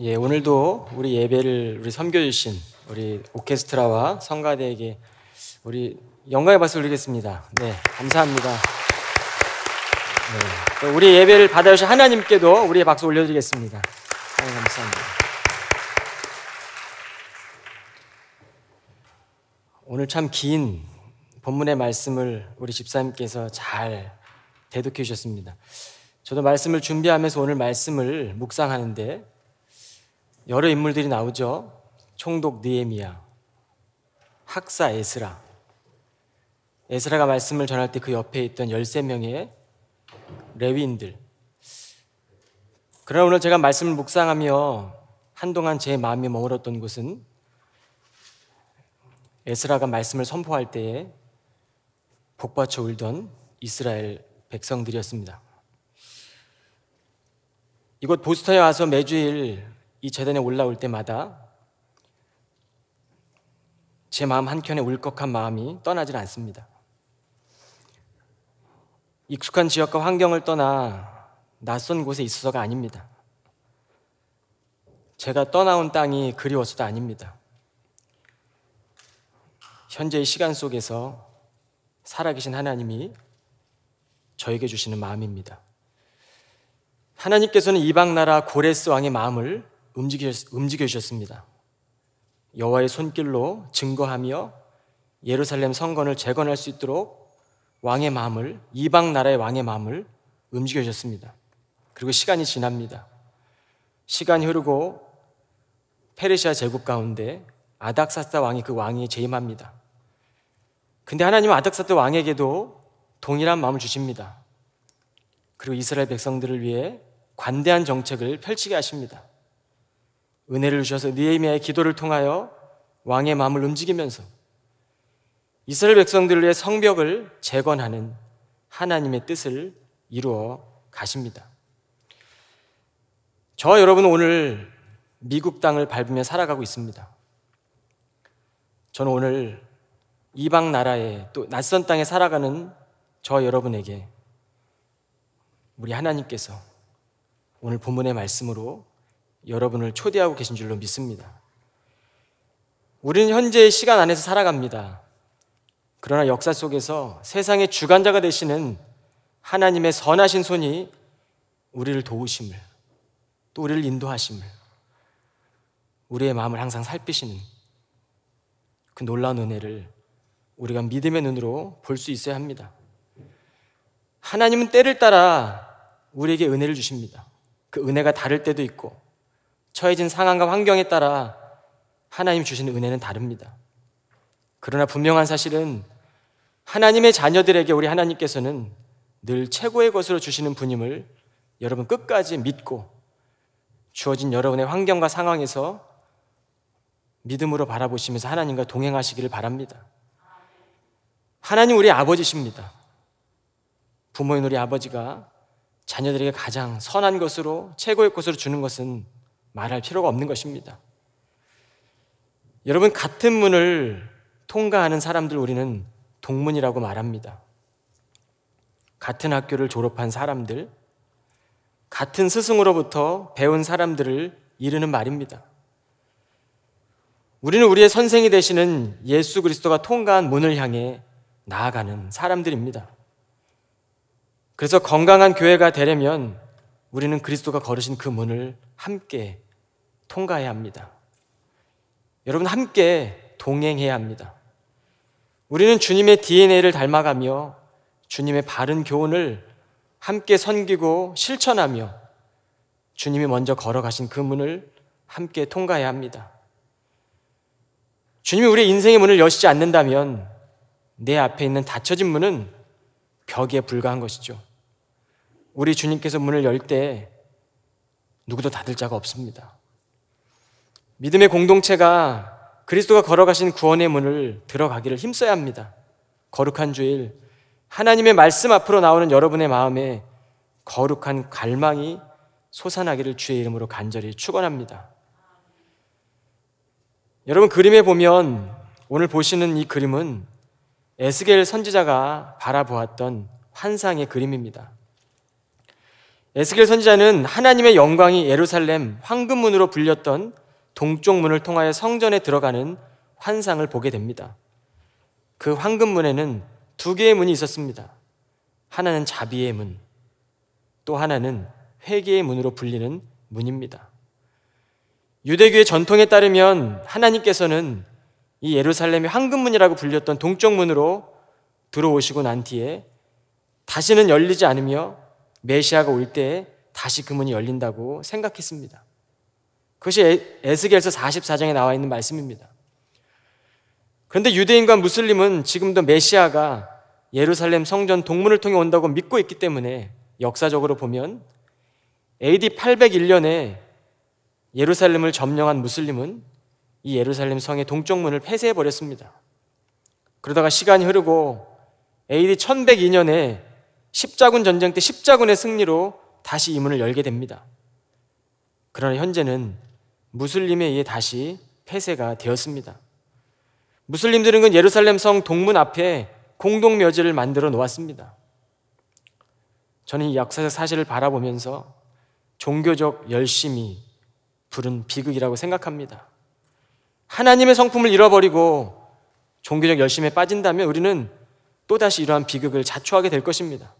예, 오늘도 우리 예배를 우리 섬겨주신 우리 오케스트라와 성가대에게 우리 영광의 박수 올리겠습니다. 네, 감사합니다. 네, 우리 예배를 받아주신 하나님께도 우리의 박수 올려드리겠습니다. 네, 감사합니다. 오늘 참 긴 본문의 말씀을 우리 집사님께서 잘 대독해 주셨습니다. 저도 말씀을 준비하면서 오늘 말씀을 묵상하는데 여러 인물들이 나오죠. 총독 니에미아 학사 에스라. 에스라가 말씀을 전할 때 그 옆에 있던 13명의 레위인들. 그러나 오늘 제가 말씀을 묵상하며 한동안 제 마음이 머물었던 곳은 에스라가 말씀을 선포할 때에 복받쳐 울던 이스라엘 백성들이었습니다. 이곳 보스턴에 와서 매주일 이 재단에 올라올 때마다 제 마음 한켠에 울컥한 마음이 떠나질 않습니다. 익숙한 지역과 환경을 떠나 낯선 곳에 있어서가 아닙니다. 제가 떠나온 땅이 그리워서도 아닙니다. 현재의 시간 속에서 살아계신 하나님이 저에게 주시는 마음입니다. 하나님께서는 이방 나라 고레스 왕의 마음을 움직여 주셨습니다. 여호와의 손길로 증거하며 예루살렘 성건을 재건할 수 있도록 왕의 마음을 이방 나라의 왕의 마음을 움직여 주셨습니다. 그리고 시간이 지납니다. 시간이 흐르고 페르시아 제국 가운데 아닥사스다 왕이 그왕위에 재임합니다. 근데 하나님은 아닥사스다 왕에게도 동일한 마음을 주십니다. 그리고 이스라엘 백성들을 위해 관대한 정책을 펼치게 하십니다. 은혜를 주셔서 느헤미야의 기도를 통하여 왕의 마음을 움직이면서 이스라엘 백성들을 위해 성벽을 재건하는 하나님의 뜻을 이루어 가십니다. 저 여러분은 오늘 미국 땅을 밟으며 살아가고 있습니다. 저는 오늘 이방 나라에 또 낯선 땅에 살아가는 저 여러분에게 우리 하나님께서 오늘 본문의 말씀으로 여러분을 초대하고 계신 줄로 믿습니다. 우리는 현재의 시간 안에서 살아갑니다. 그러나 역사 속에서 세상의 주관자가 되시는 하나님의 선하신 손이 우리를 도우심을, 또 우리를 인도하심을, 우리의 마음을 항상 살피시는 그 놀라운 은혜를 우리가 믿음의 눈으로 볼 수 있어야 합니다. 하나님은 때를 따라 우리에게 은혜를 주십니다. 그 은혜가 다를 때도 있고 처해진 상황과 환경에 따라 하나님 주신 은혜는 다릅니다. 그러나 분명한 사실은 하나님의 자녀들에게 우리 하나님께서는 늘 최고의 것으로 주시는 분임을 여러분 끝까지 믿고 주어진 여러분의 환경과 상황에서 믿음으로 바라보시면서 하나님과 동행하시기를 바랍니다. 하나님 우리 아버지십니다. 부모인 우리 아버지가 자녀들에게 가장 선한 것으로 최고의 것으로 주는 것은 말할 필요가 없는 것입니다. 여러분, 같은 문을 통과하는 사람들 우리는 동문이라고 말합니다. 같은 학교를 졸업한 사람들, 같은 스승으로부터 배운 사람들을 이르는 말입니다. 우리는 우리의 선생이 되시는 예수 그리스도가 통과한 문을 향해 나아가는 사람들입니다. 그래서 건강한 교회가 되려면 우리는 그리스도가 걸으신 그 문을 함께 통과해야 합니다. 여러분 함께 동행해야 합니다. 우리는 주님의 DNA를 닮아가며 주님의 바른 교훈을 함께 섬기고 실천하며 주님이 먼저 걸어가신 그 문을 함께 통과해야 합니다. 주님이 우리의 인생의 문을 여시지 않는다면 내 앞에 있는 닫혀진 문은 벽에 불과한 것이죠. 우리 주님께서 문을 열 때 누구도 닫을 자가 없습니다. 믿음의 공동체가 그리스도가 걸어가신 구원의 문을 들어가기를 힘써야 합니다. 거룩한 주일, 하나님의 말씀 앞으로 나오는 여러분의 마음에 거룩한 갈망이 솟아나기를 주의 이름으로 간절히 축원합니다. 여러분 그림에 보면 오늘 보시는 이 그림은 에스겔 선지자가 바라보았던 환상의 그림입니다. 에스겔 선지자는 하나님의 영광이 예루살렘 황금문으로 불렸던 동쪽 문을 통하여 성전에 들어가는 환상을 보게 됩니다. 그 황금 문에는 두 개의 문이 있었습니다. 하나는 자비의 문, 또 하나는 회개의 문으로 불리는 문입니다. 유대교의 전통에 따르면 하나님께서는 이 예루살렘의 황금문이라고 불렸던 동쪽 문으로 들어오시고 난 뒤에 다시는 열리지 않으며 메시아가 올 때에 다시 그 문이 열린다고 생각했습니다. 그것이 에스겔서 44장에 나와 있는 말씀입니다. 그런데 유대인과 무슬림은 지금도 메시아가 예루살렘 성전 동문을 통해 온다고 믿고 있기 때문에 역사적으로 보면 AD 801년에 예루살렘을 점령한 무슬림은 이 예루살렘 성의 동쪽문을 폐쇄해 버렸습니다. 그러다가 시간이 흐르고 AD 1102년에 십자군 전쟁 때 십자군의 승리로 다시 이 문을 열게 됩니다. 그러나 현재는 무슬림에 의해 다시 폐쇄가 되었습니다. 무슬림들은 그 예루살렘 성 동문 앞에 공동묘지를 만들어 놓았습니다. 저는 이 역사적 사실을 바라보면서 종교적 열심이 부른 비극이라고 생각합니다. 하나님의 성품을 잃어버리고 종교적 열심에 빠진다면 우리는 또다시 이러한 비극을 자초하게 될 것입니다.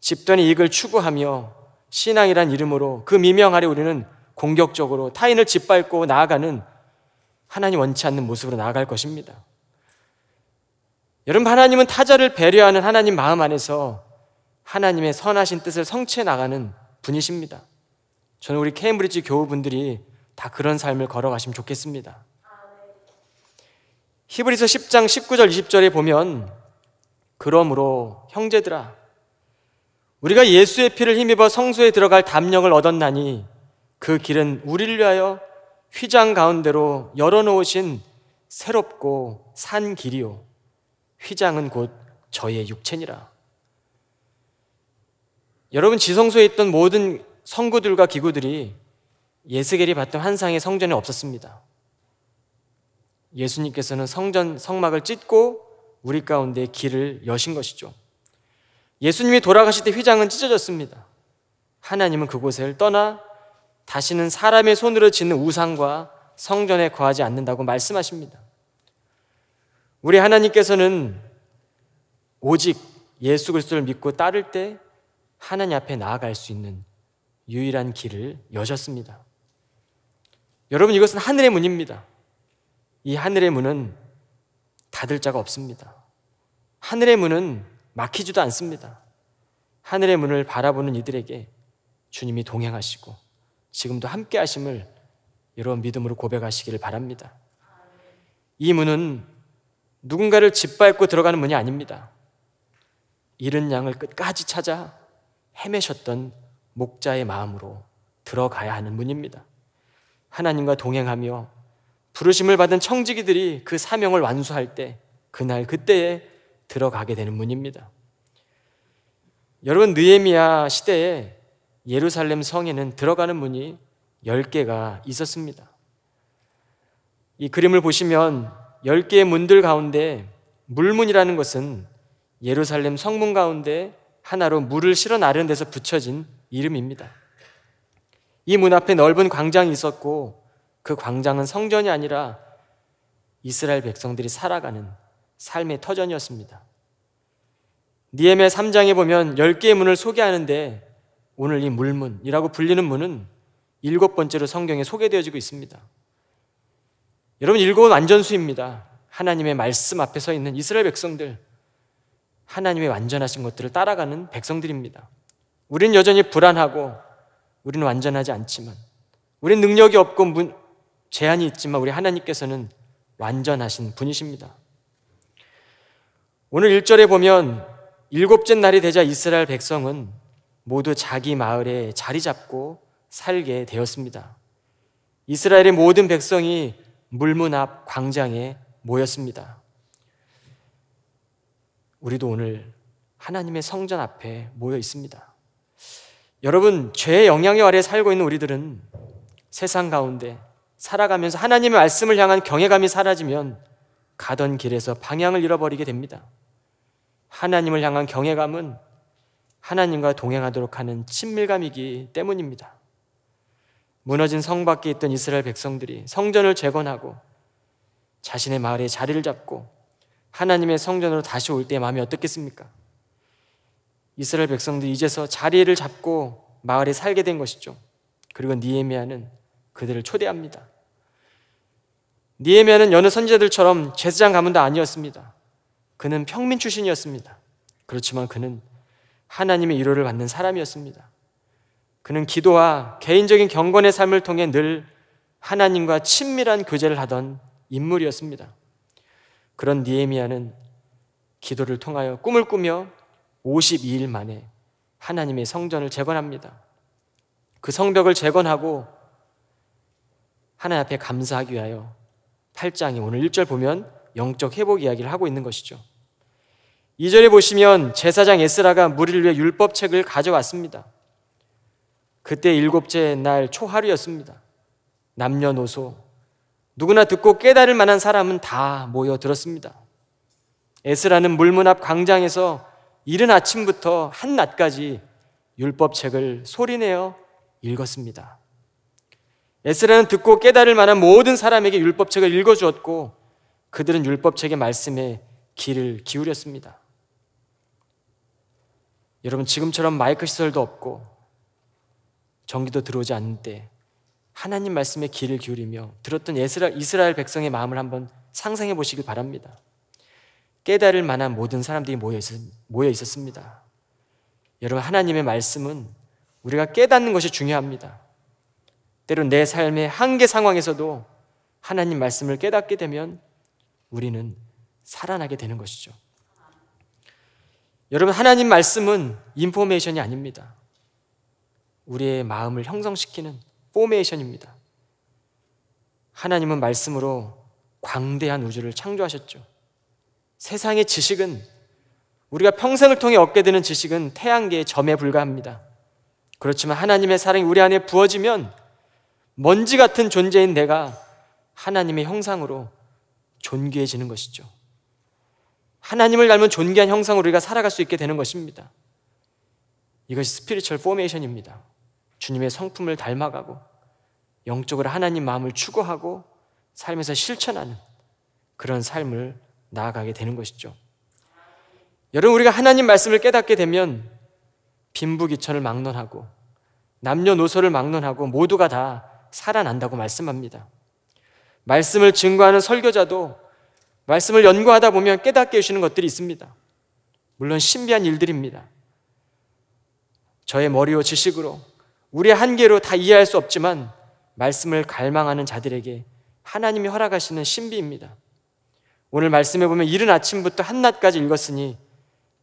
집단의 이익을 추구하며 신앙이란 이름으로 그 미명 아래 우리는 공격적으로 타인을 짓밟고 나아가는 하나님 원치 않는 모습으로 나아갈 것입니다. 여러분, 하나님은 타자를 배려하는 하나님 마음 안에서 하나님의 선하신 뜻을 성취해 나가는 분이십니다. 저는 우리 케임브리지 교우분들이 다 그런 삶을 걸어가시면 좋겠습니다. 히브리서 10장 19절 20절에 보면 그러므로 형제들아 우리가 예수의 피를 힘입어 성소에 들어갈 담력을 얻었나니 그 길은 우리를 위하여 휘장 가운데로 열어놓으신 새롭고 산 길이요. 휘장은 곧 저의 육체니라. 여러분 지성소에 있던 모든 성구들과 기구들이 예스겔이 봤던 환상의 성전에 없었습니다. 예수님께서는 성전 성막을 찢고 우리 가운데 길을 여신 것이죠. 예수님이 돌아가실 때 휘장은 찢어졌습니다. 하나님은 그곳을 떠나 다시는 사람의 손으로 짓는 우상과 성전에 거하지 않는다고 말씀하십니다. 우리 하나님께서는 오직 예수 그리스도를 믿고 따를 때 하나님 앞에 나아갈 수 있는 유일한 길을 여셨습니다. 여러분 이것은 하늘의 문입니다. 이 하늘의 문은 닫을 자가 없습니다. 하늘의 문은 막히지도 않습니다. 하늘의 문을 바라보는 이들에게 주님이 동행하시고 지금도 함께 하심을 여러분 믿음으로 고백하시기를 바랍니다. 이 문은 누군가를 짓밟고 들어가는 문이 아닙니다. 잃은 양을 끝까지 찾아 헤매셨던 목자의 마음으로 들어가야 하는 문입니다. 하나님과 동행하며 부르심을 받은 청지기들이 그 사명을 완수할 때 그날 그때에 들어가게 되는 문입니다. 여러분 느에미아 시대에 예루살렘 성에는 들어가는 문이 10개가 있었습니다. 이 그림을 보시면 10개의 문들 가운데 물문이라는 것은 예루살렘 성문 가운데 하나로 물을 실어 나르는 데서 붙여진 이름입니다. 이 문 앞에 넓은 광장이 있었고 그 광장은 성전이 아니라 이스라엘 백성들이 살아가는 삶의 터전이었습니다. 니엠의 3장에 보면 10개의 문을 소개하는데 오늘 이 물문이라고 불리는 문은 일곱 번째로 성경에 소개되어지고 있습니다. 여러분 일곱은 완전수입니다. 하나님의 말씀 앞에 서 있는 이스라엘 백성들, 하나님의 완전하신 것들을 따라가는 백성들입니다. 우리는 여전히 불안하고, 우리는 완전하지 않지만, 우리는 능력이 없고 문, 제한이 있지만 우리 하나님께서는 완전하신 분이십니다. 오늘 1절에 보면 일곱째 날이 되자 이스라엘 백성은 모두 자기 마을에 자리 잡고 살게 되었습니다. 이스라엘의 모든 백성이 물문 앞 광장에 모였습니다. 우리도 오늘 하나님의 성전 앞에 모여 있습니다. 여러분, 죄의 영향력 아래 살고 있는 우리들은 세상 가운데 살아가면서 하나님의 말씀을 향한 경외감이 사라지면 가던 길에서 방향을 잃어버리게 됩니다. 하나님을 향한 경외감은 하나님과 동행하도록 하는 친밀감이기 때문입니다. 무너진 성 밖에 있던 이스라엘 백성들이 성전을 재건하고 자신의 마을에 자리를 잡고 하나님의 성전으로 다시 올 때 마음이 어떻겠습니까? 이스라엘 백성들이 이제서 자리를 잡고 마을에 살게 된 것이죠. 그리고 니에미아는 그들을 초대합니다. 니에미아는 여느 선지자들처럼 제사장 가문도 아니었습니다. 그는 평민 출신이었습니다. 그렇지만 그는 하나님의 위로를 받는 사람이었습니다. 그는 기도와 개인적인 경건의 삶을 통해 늘 하나님과 친밀한 교제를 하던 인물이었습니다. 그런 니에미아는 기도를 통하여 꿈을 꾸며 52일 만에 하나님의 성전을 재건합니다. 그 성벽을 재건하고 하나님 앞에 감사하기 위하여 8장이 오늘 1절 보면 영적 회복 이야기를 하고 있는 것이죠. 2절에 보시면 제사장 에스라가 무리를 위해 율법책을 가져왔습니다. 그때 일곱째 날 초하루였습니다. 남녀노소 누구나 듣고 깨달을 만한 사람은 다 모여 들었습니다. 에스라는 물문 앞 광장에서 이른 아침부터 한낮까지 율법책을 소리내어 읽었습니다. 에스라는 듣고 깨달을 만한 모든 사람에게 율법책을 읽어주었고 그들은 율법책의 말씀에 귀를 기울였습니다. 여러분 지금처럼 마이크 시설도 없고 전기도 들어오지 않는 때 하나님 말씀에 귀를 기울이며 들었던 이스라엘 백성의 마음을 한번 상상해 보시길 바랍니다. 깨달을 만한 모든 사람들이 모여, 있었, 습니다 여러분 하나님의 말씀은 우리가 깨닫는 것이 중요합니다. 때론 내 삶의 한계 상황에서도 하나님 말씀을 깨닫게 되면 우리는 살아나게 되는 것이죠. 여러분, 하나님 말씀은 인포메이션이 아닙니다. 우리의 마음을 형성시키는 포메이션입니다. 하나님은 말씀으로 광대한 우주를 창조하셨죠. 세상의 지식은 우리가 평생을 통해 얻게 되는 지식은 태양계의 점에 불과합니다. 그렇지만 하나님의 사랑이 우리 안에 부어지면 먼지 같은 존재인 내가 하나님의 형상으로 존귀해지는 것이죠. 하나님을 닮은 존귀한 형상으로 우리가 살아갈 수 있게 되는 것입니다. 이것이 스피리철 포메이션입니다. 주님의 성품을 닮아가고 영적으로 하나님 마음을 추구하고 삶에서 실천하는 그런 삶을 나아가게 되는 것이죠. 여러분 우리가 하나님 말씀을 깨닫게 되면 빈부귀천을 막론하고 남녀노소를 막론하고 모두가 다 살아난다고 말씀합니다. 말씀을 증거하는 설교자도 말씀을 연구하다 보면 깨닫게 해주시는 것들이 있습니다. 물론 신비한 일들입니다. 저의 머리와 지식으로 우리의 한계로 다 이해할 수 없지만 말씀을 갈망하는 자들에게 하나님이 허락하시는 신비입니다. 오늘 말씀해 보면 이른 아침부터 한낮까지 읽었으니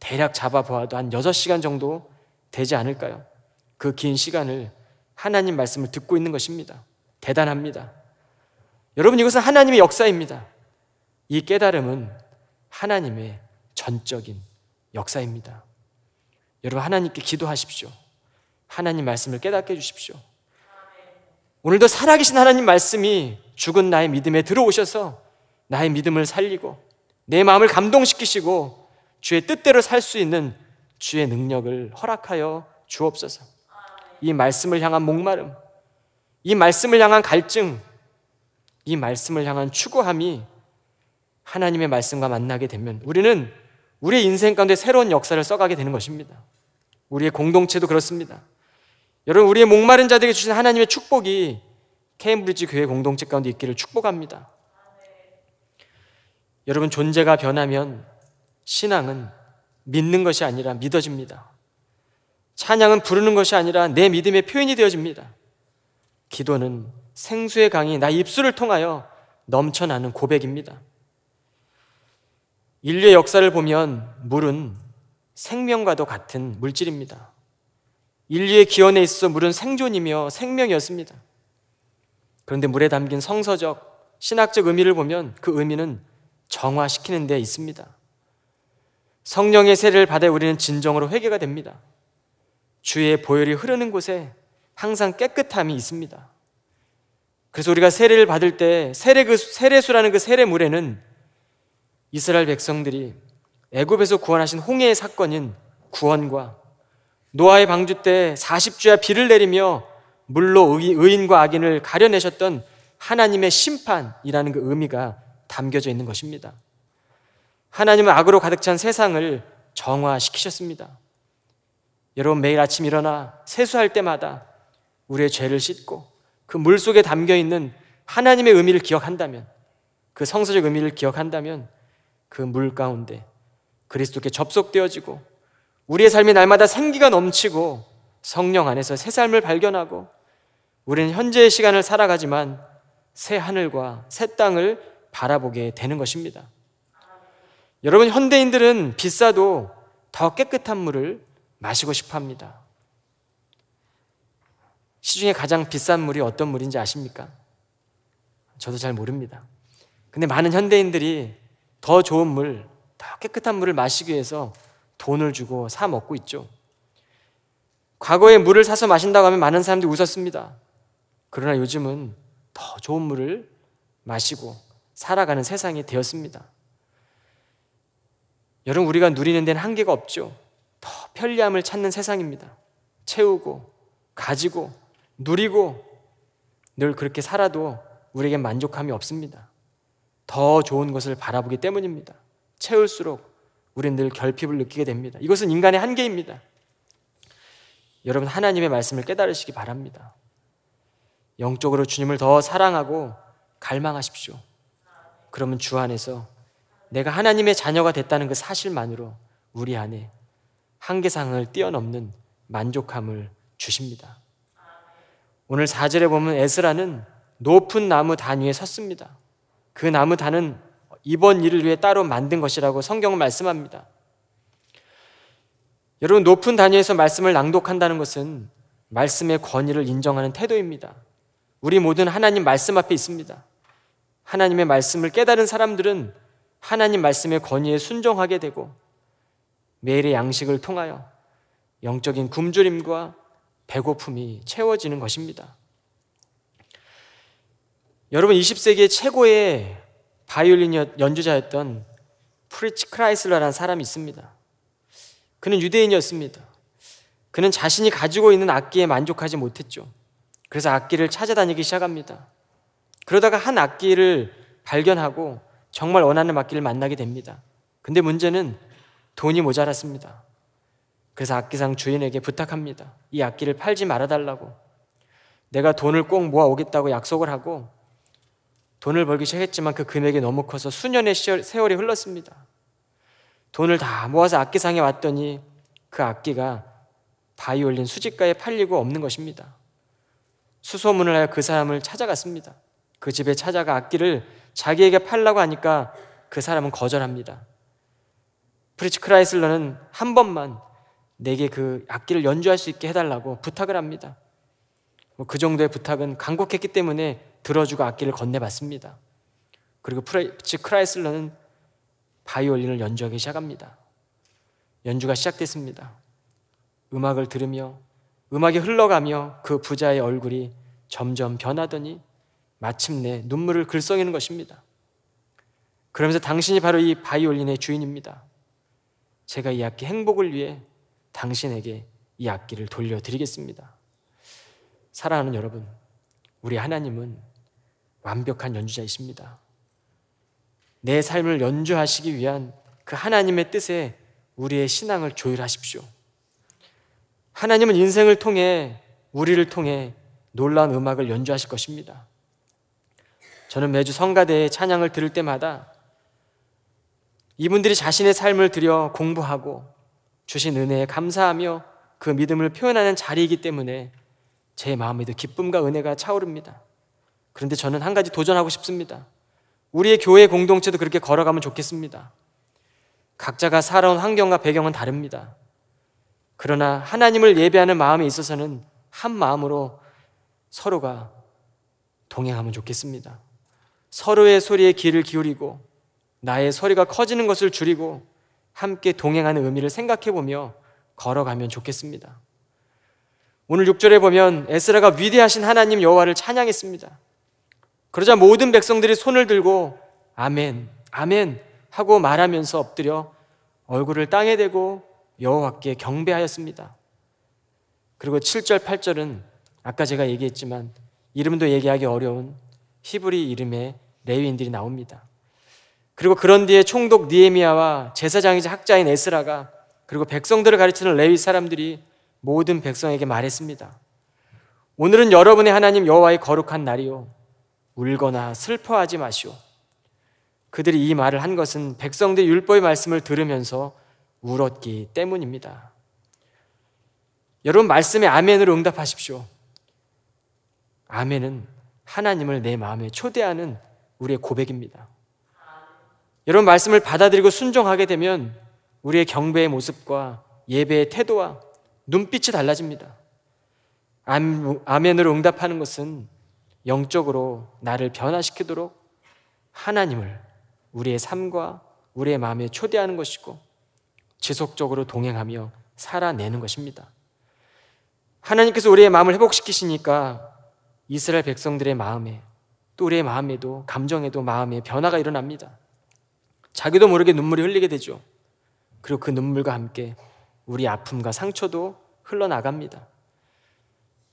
대략 잡아보아도 한 6시간 정도 되지 않을까요? 그 긴 시간을 하나님 말씀을 듣고 있는 것입니다. 대단합니다. 여러분 이것은 하나님의 역사입니다. 이 깨달음은 하나님의 전적인 역사입니다. 여러분 하나님께 기도하십시오. 하나님 말씀을 깨닫게 해주십시오. 오늘도 살아계신 하나님 말씀이 죽은 나의 믿음에 들어오셔서 나의 믿음을 살리고 내 마음을 감동시키시고 주의 뜻대로 살 수 있는 주의 능력을 허락하여 주옵소서. 이 말씀을 향한 목마름, 이 말씀을 향한 갈증, 이 말씀을 향한 추구함이 하나님의 말씀과 만나게 되면 우리는 우리의 인생 가운데 새로운 역사를 써가게 되는 것입니다. 우리의 공동체도 그렇습니다. 여러분, 우리의 목마른 자들에게 주신 하나님의 축복이 케임브리지 교회 공동체 가운데 있기를 축복합니다. 여러분, 존재가 변하면 신앙은 믿는 것이 아니라 믿어집니다. 찬양은 부르는 것이 아니라 내 믿음의 표현이 되어집니다. 기도는 생수의 강이 나 입술을 통하여 넘쳐나는 고백입니다. 인류의 역사를 보면 물은 생명과도 같은 물질입니다. 인류의 기원에 있어 물은 생존이며 생명이었습니다. 그런데 물에 담긴 성서적, 신학적 의미를 보면 그 의미는 정화시키는 데 있습니다. 성령의 세를 받아 우리는 진정으로 회개가 됩니다. 주의 보혈이 흐르는 곳에 항상 깨끗함이 있습니다. 그래서 우리가 세례를 받을 때 세례 그 세례수라는 그 세례물에는 이스라엘 백성들이 애굽에서 구원하신 홍해의 사건인 구원과 노아의 방주 때 40주야 비를 내리며 물로 의인과 악인을 가려내셨던 하나님의 심판이라는 그 의미가 담겨져 있는 것입니다. 하나님은 악으로 가득 찬 세상을 정화시키셨습니다. 여러분 매일 아침 일어나 세수할 때마다 우리의 죄를 씻고 그 물속에 담겨 있는 하나님의 의미를 기억한다면 그 성서적 의미를 기억한다면 그물 가운데 그리스도께 접속되어지고 우리의 삶이 날마다 생기가 넘치고 성령 안에서 새 삶을 발견하고 우리는 현재의 시간을 살아가지만 새 하늘과 새 땅을 바라보게 되는 것입니다. 여러분 현대인들은 비싸도 더 깨끗한 물을 마시고 싶어 합니다. 시중에 가장 비싼 물이 어떤 물인지 아십니까? 저도 잘 모릅니다. 근데 많은 현대인들이 더 좋은 물, 더 깨끗한 물을 마시기 위해서 돈을 주고 사 먹고 있죠. 과거에 물을 사서 마신다고 하면 많은 사람들이 웃었습니다. 그러나 요즘은 더 좋은 물을 마시고 살아가는 세상이 되었습니다. 여러분, 우리가 누리는 데는 한계가 없죠. 더 편리함을 찾는 세상입니다. 채우고, 가지고, 누리고, 늘 그렇게 살아도 우리에게 만족함이 없습니다. 더 좋은 것을 바라보기 때문입니다. 채울수록 우리는 늘 결핍을 느끼게 됩니다. 이것은 인간의 한계입니다. 여러분 하나님의 말씀을 깨달으시기 바랍니다. 영적으로 주님을 더 사랑하고 갈망하십시오. 그러면 주 안에서 내가 하나님의 자녀가 됐다는 그 사실만으로 우리 안에 한계상을 뛰어넘는 만족함을 주십니다. 오늘 4절에 보면 에스라는 높은 나무 단위에 섰습니다. 그 나무 단은 이번 일을 위해 따로 만든 것이라고 성경은 말씀합니다. 여러분, 높은 단위에서 말씀을 낭독한다는 것은 말씀의 권위를 인정하는 태도입니다. 우리 모든 하나님 말씀 앞에 있습니다. 하나님의 말씀을 깨달은 사람들은 하나님 말씀의 권위에 순종하게 되고 매일의 양식을 통하여 영적인 굶주림과 배고픔이 채워지는 것입니다. 여러분 20세기의 최고의 바이올린 연주자였던 프리츠 크라이슬러라는 사람이 있습니다. 그는 유대인이었습니다. 그는 자신이 가지고 있는 악기에 만족하지 못했죠. 그래서 악기를 찾아다니기 시작합니다. 그러다가 한 악기를 발견하고 정말 원하는 악기를 만나게 됩니다. 근데 문제는 돈이 모자랐습니다. 그래서 악기상 주인에게 부탁합니다. 이 악기를 팔지 말아달라고. 내가 돈을 꼭 모아오겠다고 약속을 하고 돈을 벌기 시작했지만 그 금액이 너무 커서 수년의 세월이 흘렀습니다. 돈을 다 모아서 악기상에 왔더니 그 악기가 바이올린 수집가에 팔리고 없는 것입니다. 수소문을 하여 그 사람을 찾아갔습니다. 그 집에 찾아가 악기를 자기에게 팔라고 하니까 그 사람은 거절합니다. 프리츠 크라이슬러는 한 번만 내게 그 악기를 연주할 수 있게 해달라고 부탁을 합니다. 뭐그 정도의 부탁은 간곡했기 때문에 들어주고 악기를 건네봤습니다 그리고 프레츠 크라이슬러는 바이올린을 연주하기 시작합니다. 연주가 시작됐습니다. 음악을 들으며 음악이 흘러가며 그 부자의 얼굴이 점점 변하더니 마침내 눈물을 글썽이는 것입니다. 그러면서 당신이 바로 이 바이올린의 주인입니다. 제가 이 악기 행복을 위해 당신에게 이 악기를 돌려드리겠습니다. 사랑하는 여러분, 우리 하나님은 완벽한 연주자이십니다. 내 삶을 연주하시기 위한 그 하나님의 뜻에 우리의 신앙을 조율하십시오. 하나님은 인생을 통해 우리를 통해 놀라운 음악을 연주하실 것입니다. 저는 매주 성가대의 찬양을 들을 때마다 이분들이 자신의 삶을 들여 공부하고 주신 은혜에 감사하며 그 믿음을 표현하는 자리이기 때문에 제 마음에도 기쁨과 은혜가 차오릅니다. 그런데 저는 한 가지 도전하고 싶습니다. 우리의 교회 공동체도 그렇게 걸어가면 좋겠습니다. 각자가 살아온 환경과 배경은 다릅니다. 그러나 하나님을 예배하는 마음에 있어서는 한 마음으로 서로가 동행하면 좋겠습니다. 서로의 소리에 귀를 기울이고 나의 소리가 커지는 것을 줄이고 함께 동행하는 의미를 생각해 보며 걸어가면 좋겠습니다. 오늘 6절에 보면 에스라가 위대하신 하나님 여호와를 찬양했습니다. 그러자 모든 백성들이 손을 들고 아멘, 아멘 하고 말하면서 엎드려 얼굴을 땅에 대고 여호와께 경배하였습니다. 그리고 7절, 8절은 아까 제가 얘기했지만 이름도 얘기하기 어려운 히브리 이름의 레위인들이 나옵니다. 그리고 그런 뒤에 총독 니에미아와 제사장이자 학자인 에스라가 그리고 백성들을 가르치는 레위 사람들이 모든 백성에게 말했습니다. 오늘은 여러분의 하나님 여호와의 거룩한 날이요 울거나 슬퍼하지 마시오. 그들이 이 말을 한 것은 백성들 율법의 말씀을 들으면서 울었기 때문입니다. 여러분 말씀에 아멘으로 응답하십시오. 아멘은 하나님을 내 마음에 초대하는 우리의 고백입니다. 여러분 말씀을 받아들이고 순종하게 되면 우리의 경배의 모습과 예배의 태도와 눈빛이 달라집니다. 아, 아멘으로 응답하는 것은 영적으로 나를 변화시키도록 하나님을 우리의 삶과 우리의 마음에 초대하는 것이고 지속적으로 동행하며 살아내는 것입니다. 하나님께서 우리의 마음을 회복시키시니까 이스라엘 백성들의 마음에 또 우리의 마음에도 감정에도 마음에 변화가 일어납니다. 자기도 모르게 눈물이 흘리게 되죠. 그리고 그 눈물과 함께 우리 아픔과 상처도 흘러나갑니다.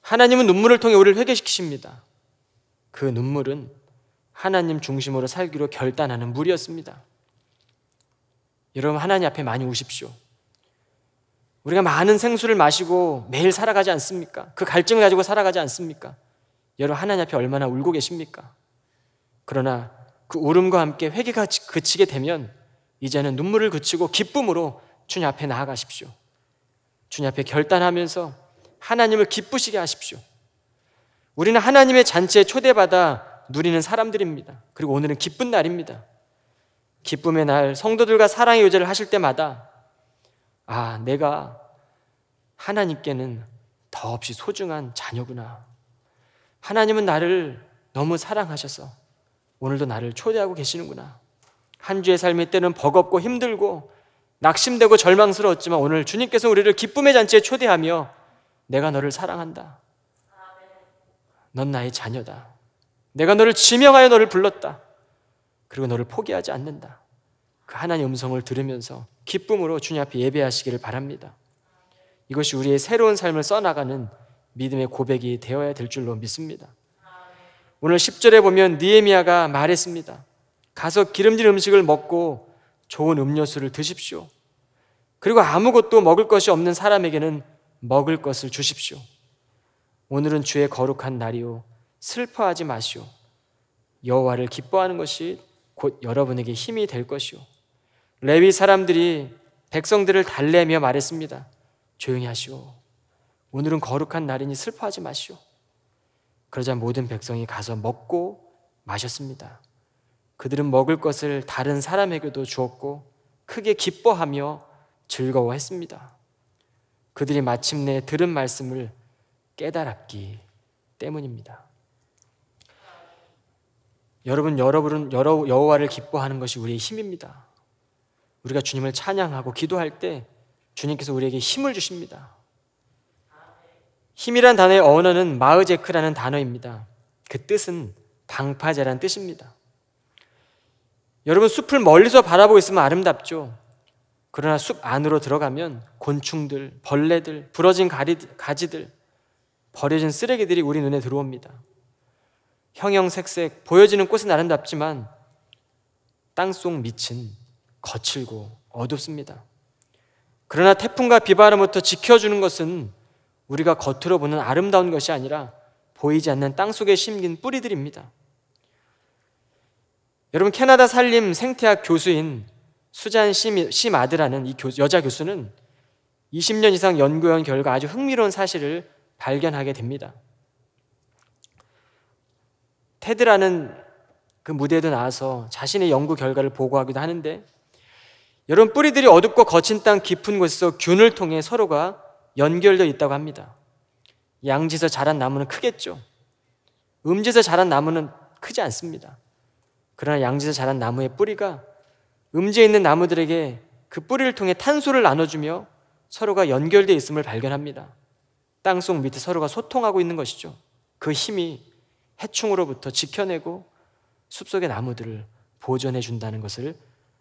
하나님은 눈물을 통해 우리를 회개시키십니다. 그 눈물은 하나님 중심으로 살기로 결단하는 물이었습니다 여러분, 하나님 앞에 많이 오십시오. 우리가 많은 생수를 마시고 매일 살아가지 않습니까? 그 갈증을 가지고 살아가지 않습니까? 여러분, 하나님 앞에 얼마나 울고 계십니까? 그러나 그 울음과 함께 회개가 그치게 되면 이제는 눈물을 그치고 기쁨으로 주님 앞에 나아가십시오. 주님 앞에 결단하면서 하나님을 기쁘시게 하십시오. 우리는 하나님의 잔치에 초대받아 누리는 사람들입니다. 그리고 오늘은 기쁜 날입니다. 기쁨의 날, 성도들과 사랑의 요제를 하실 때마다, 아, 내가 하나님께는 더없이 소중한 자녀구나. 하나님은 나를 너무 사랑하셔서 오늘도 나를 초대하고 계시는구나. 한 주의 삶이 때는 버겁고 힘들고 낙심되고 절망스러웠지만 오늘 주님께서 우리를 기쁨의 잔치에 초대하며 내가 너를 사랑한다. 넌 나의 자녀다. 내가 너를 지명하여 너를 불렀다. 그리고 너를 포기하지 않는다. 그 하나님의 음성을 들으면서 기쁨으로 주님 앞에 예배하시기를 바랍니다. 이것이 우리의 새로운 삶을 써나가는 믿음의 고백이 되어야 될 줄로 믿습니다. 오늘 10절에 보면 니에미아가 말했습니다. 가서 기름진 음식을 먹고 좋은 음료수를 드십시오. 그리고 아무것도 먹을 것이 없는 사람에게는 먹을 것을 주십시오. 오늘은 주의 거룩한 날이오 슬퍼하지 마시오. 여호와를 기뻐하는 것이 곧 여러분에게 힘이 될것이오 레위 사람들이 백성들을 달래며 말했습니다. 조용히 하시오. 오늘은 거룩한 날이니 슬퍼하지 마시오. 그러자 모든 백성이 가서 먹고 마셨습니다. 그들은 먹을 것을 다른 사람에게도 주었고 크게 기뻐하며 즐거워했습니다. 그들이 마침내 들은 말씀을 깨달았기 때문입니다. 여러분 여러분은 여호와를 기뻐하는 것이 우리의 힘입니다. 우리가 주님을 찬양하고 기도할 때 주님께서 우리에게 힘을 주십니다. 힘이란 단어의 어어는 마으제크라는 단어입니다. 그 뜻은 방파제란 뜻입니다. 여러분 숲을 멀리서 바라보고 있으면 아름답죠. 그러나 숲 안으로 들어가면 곤충들, 벌레들, 부러진 가지들 버려진 쓰레기들이 우리 눈에 들어옵니다. 형형색색 보여지는 꽃은 아름답지만 땅속 밑은 거칠고 어둡습니다. 그러나 태풍과 비바람부터 지켜주는 것은 우리가 겉으로 보는 아름다운 것이 아니라 보이지 않는 땅 속에 심긴 뿌리들입니다. 여러분 캐나다 산림 생태학 교수인 수잔 시마드라는 이 여자 교수는 20년 이상 연구한 결과 아주 흥미로운 사실을 발견하게 됩니다. 테드라는 그 무대에도 나와서 자신의 연구 결과를 보고하기도 하는데 여러분 뿌리들이 어둡고 거친 땅 깊은 곳에서 균을 통해 서로가 연결되어 있다고 합니다. 양지에서 자란 나무는 크겠죠. 음지에서 자란 나무는 크지 않습니다. 그러나 양지에서 자란 나무의 뿌리가 음지에 있는 나무들에게 그 뿌리를 통해 탄소를 나눠주며 서로가 연결되어 있음을 발견합니다. 땅속 밑에 서로가 소통하고 있는 것이죠. 그 힘이 해충으로부터 지켜내고 숲속의 나무들을 보존해 준다는 것을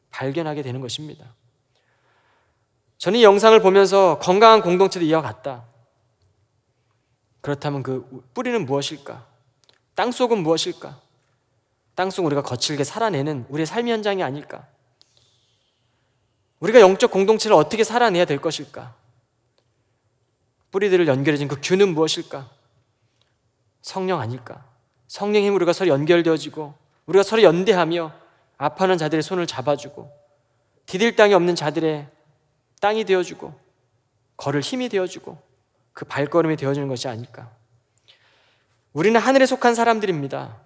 발견하게 되는 것입니다. 저는 이 영상을 보면서 건강한 공동체도 이어갔다. 그렇다면 그 뿌리는 무엇일까? 땅속은 무엇일까? 땅 속 우리가 거칠게 살아내는 우리의 삶의 현장이 아닐까? 우리가 영적 공동체를 어떻게 살아내야 될 것일까? 뿌리들을 연결해진 그 균은 무엇일까? 성령 아닐까? 성령의 힘으로 우리가 서로 연결되어지고 우리가 서로 연대하며 아파하는 자들의 손을 잡아주고 디딜 땅이 없는 자들의 땅이 되어주고 걸을 힘이 되어주고 그 발걸음이 되어주는 것이 아닐까? 우리는 하늘에 속한 사람들입니다.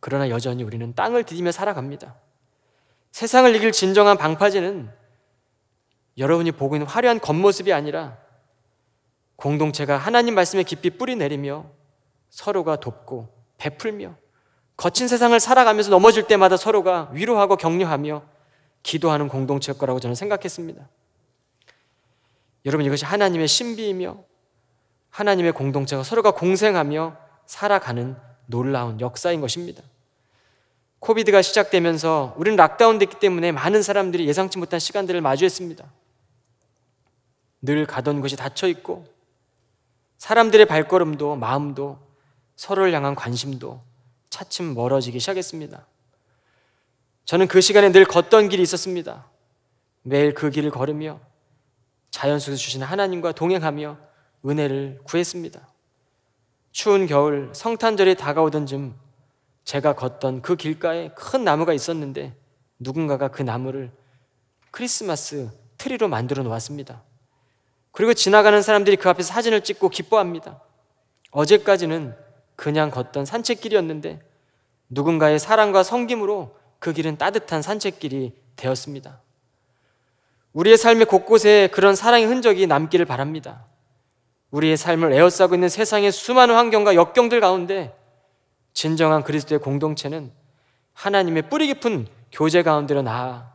그러나 여전히 우리는 땅을 디디며 살아갑니다. 세상을 이길 진정한 방파제는 여러분이 보고 있는 화려한 겉모습이 아니라 공동체가 하나님 말씀에 깊이 뿌리 내리며 서로가 돕고 베풀며 거친 세상을 살아가면서 넘어질 때마다 서로가 위로하고 격려하며 기도하는 공동체일 거라고 저는 생각했습니다. 여러분 이것이 하나님의 신비이며 하나님의 공동체가 서로가 공생하며 살아가는 놀라운 역사인 것입니다. 코비드가 시작되면서 우리는 락다운됐기 때문에 많은 사람들이 예상치 못한 시간들을 마주했습니다. 늘 가던 곳이 닫혀 있고 사람들의 발걸음도 마음도 서로를 향한 관심도 차츰 멀어지기 시작했습니다. 저는 그 시간에 늘 걷던 길이 있었습니다. 매일 그 길을 걸으며 자연 속에서 주신 하나님과 동행하며 은혜를 구했습니다. 추운 겨울 성탄절이 다가오던 즈음 제가 걷던 그 길가에 큰 나무가 있었는데 누군가가 그 나무를 크리스마스 트리로 만들어 놓았습니다. 그리고 지나가는 사람들이 그 앞에서 사진을 찍고 기뻐합니다. 어제까지는 그냥 걷던 산책길이었는데 누군가의 사랑과 섬김으로 그 길은 따뜻한 산책길이 되었습니다. 우리의 삶의 곳곳에 그런 사랑의 흔적이 남기를 바랍니다. 우리의 삶을 에워싸고 있는 세상의 수많은 환경과 역경들 가운데 진정한 그리스도의 공동체는 하나님의 뿌리 깊은 교제 가운데로 나아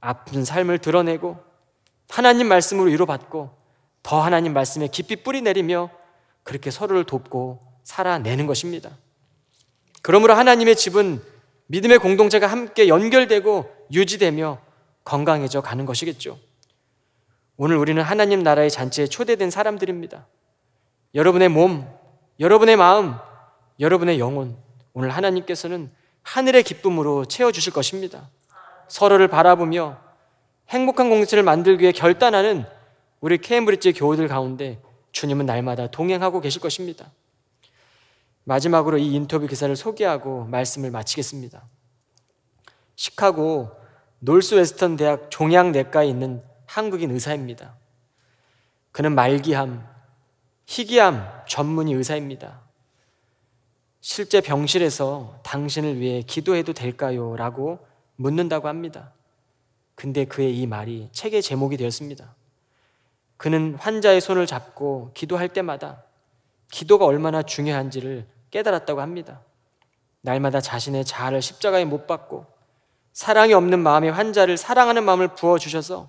아픈 삶을 드러내고 하나님 말씀으로 위로받고 더 하나님 말씀에 깊이 뿌리 내리며 그렇게 서로를 돕고 살아내는 것입니다. 그러므로 하나님의 집은 믿음의 공동체가 함께 연결되고 유지되며 건강해져 가는 것이겠죠. 오늘 우리는 하나님 나라의 잔치에 초대된 사람들입니다. 여러분의 몸, 여러분의 마음, 여러분의 영혼, 오늘 하나님께서는 하늘의 기쁨으로 채워주실 것입니다. 서로를 바라보며 행복한 공동체를 만들기 위해 결단하는 우리 케임브리지 교우들 가운데 주님은 날마다 동행하고 계실 것입니다. 마지막으로 이 인터뷰 기사를 소개하고 말씀을 마치겠습니다. 시카고 놀스 웨스턴 대학 종양 내과에 있는 한국인 의사입니다. 그는 말기암, 희귀암 전문의 의사입니다. 실제 병실에서 당신을 위해 기도해도 될까요? 라고 묻는다고 합니다. 근데 그의 이 말이 책의 제목이 되었습니다. 그는 환자의 손을 잡고 기도할 때마다 기도가 얼마나 중요한지를 깨달았다고 합니다. 날마다 자신의 자아를 십자가에 못 박고 사랑이 없는 마음에 환자를 사랑하는 마음을 부어주셔서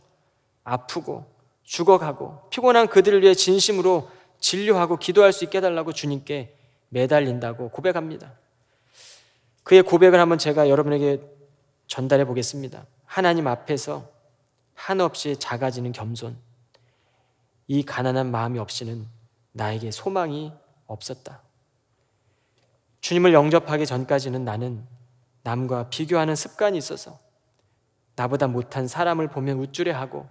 아프고 죽어가고 피곤한 그들을 위해 진심으로 진료하고 기도할 수 있게 해달라고 주님께 매달린다고 고백합니다. 그의 고백을 한번 제가 여러분에게 전달해 보겠습니다. 하나님 앞에서 한없이 작아지는 겸손. 이 가난한 마음이 없이는 나에게 소망이 없었다. 주님을 영접하기 전까지는 나는 남과 비교하는 습관이 있어서 나보다 못한 사람을 보면 우쭐해하고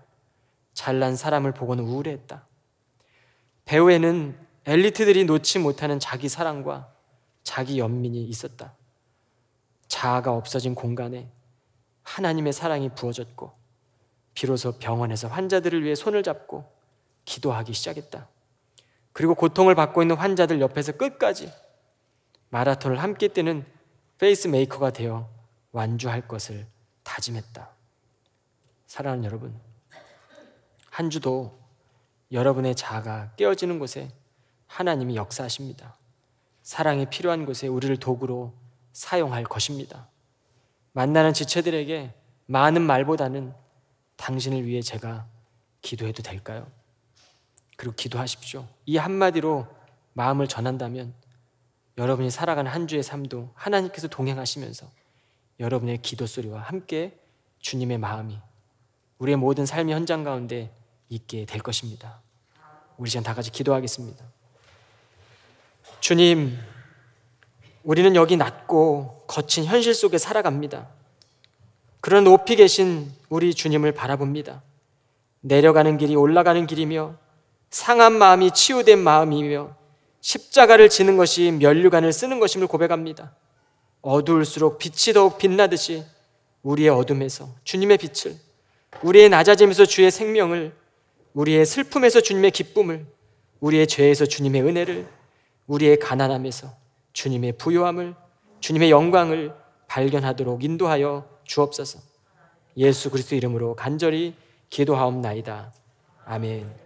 잘난 사람을 보고는 우울해했다. 배후에는 엘리트들이 놓지 못하는 자기 사랑과 자기 연민이 있었다. 자아가 없어진 공간에 하나님의 사랑이 부어졌고 비로소 병원에서 환자들을 위해 손을 잡고 기도하기 시작했다. 그리고 고통을 받고 있는 환자들 옆에서 끝까지 마라톤을 함께 뛰는 페이스메이커가 되어 완주할 것을 다짐했다. 사랑하는 여러분, 한 주도 여러분의 자아가 깨어지는 곳에 하나님이 역사하십니다. 사랑이 필요한 곳에 우리를 도구로 사용할 것입니다. 만나는 지체들에게 많은 말보다는 당신을 위해 제가 기도해도 될까요? 그리고 기도하십시오. 이 한마디로 마음을 전한다면 여러분이 살아가는 한 주의 삶도 하나님께서 동행하시면서 여러분의 기도 소리와 함께 주님의 마음이 우리의 모든 삶의 현장 가운데 있게 될 것입니다. 우리 시간 다 같이 기도하겠습니다. 주님, 우리는 여기 낮고 거친 현실 속에 살아갑니다. 그런 높이 계신 우리 주님을 바라봅니다. 내려가는 길이 올라가는 길이며 상한 마음이 치유된 마음이며 십자가를 지는 것이 면류관을 쓰는 것임을 고백합니다. 어두울수록 빛이 더욱 빛나듯이 우리의 어둠에서 주님의 빛을 우리의 낮아짐에서 주의 생명을 우리의 슬픔에서 주님의 기쁨을 우리의 죄에서 주님의 은혜를 우리의 가난함에서 주님의 부요함을 주님의 영광을 발견하도록 인도하여 주옵소서. 예수 그리스도 이름으로 간절히 기도하옵나이다. 아멘.